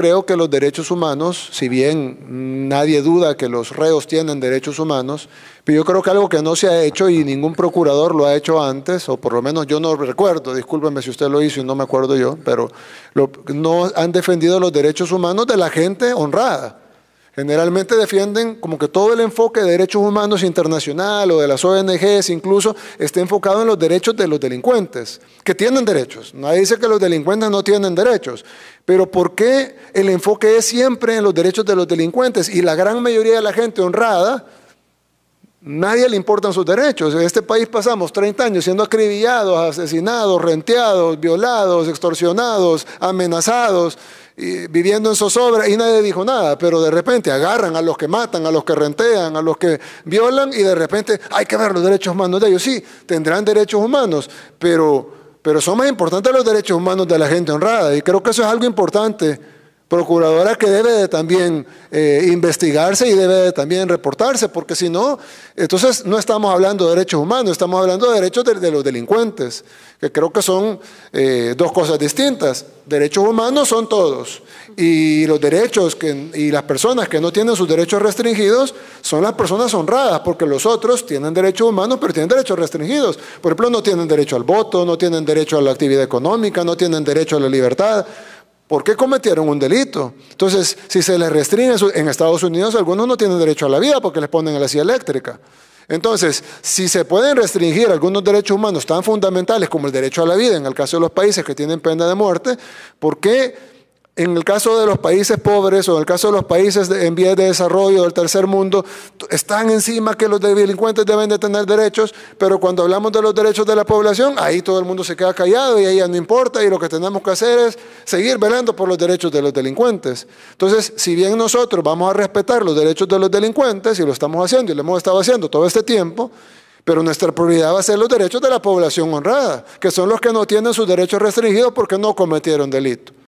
Creo que los derechos humanos, si bien nadie duda que los reos tienen derechos humanos, pero yo creo que algo que no se ha hecho y ningún procurador lo ha hecho antes, o por lo menos yo no recuerdo, discúlpeme si usted lo hizo y no me acuerdo yo, pero no han defendido los derechos humanos de la gente honrada. Generalmente defienden como que todo el enfoque de derechos humanos internacional o de las ONGs incluso está enfocado en los derechos de los delincuentes, que tienen derechos. Nadie dice que los delincuentes no tienen derechos, pero ¿por qué el enfoque es siempre en los derechos de los delincuentes? Y la gran mayoría de la gente honrada, nadie le importan sus derechos. En este país pasamos 30 años siendo acribillados, asesinados, renteados, violados, extorsionados, amenazados viviendo en zozobra y nadie dijo nada, pero de repente agarran a los que matan, a los que rentean, a los que violan y de repente hay que ver los derechos humanos de ellos. Sí, tendrán derechos humanos, pero, pero son más importantes los derechos humanos de la gente honrada y creo que eso es algo importante procuradora que debe también eh, investigarse y debe también reportarse, porque si no, entonces no estamos hablando de derechos humanos, estamos hablando de derechos de, los delincuentes, que creo que son eh, dos cosas distintas. Derechos humanos son todos, y los derechos y las personas que no tienen sus derechos restringidos son las personas honradas, porque los otros tienen derechos humanos, pero tienen derechos restringidos. Por ejemplo, no tienen derecho al voto, no tienen derecho a la actividad económica, no tienen derecho a la libertad. ¿Por qué cometieron un delito. Entonces, si se les restringe en Estados Unidos, algunos no tienen derecho a la vida porque les ponen a la silla eléctrica. Entonces, si se pueden restringir algunos derechos humanos tan fundamentales como el derecho a la vida, en el caso de los países que tienen pena de muerte, ¿por qué? En el caso de los países pobres o en el caso de los países en vías de desarrollo del tercer mundo, están encima que los delincuentes deben de tener derechos, pero cuando hablamos de los derechos de la población, ahí todo el mundo se queda callado y ahí ya no importa y lo que tenemos que hacer es seguir velando por los derechos de los delincuentes. Entonces, si bien nosotros vamos a respetar los derechos de los delincuentes y lo estamos haciendo y lo hemos estado haciendo todo este tiempo, pero nuestra prioridad va a ser los derechos de la población honrada, que son los que no tienen sus derechos restringidos porque no cometieron delito.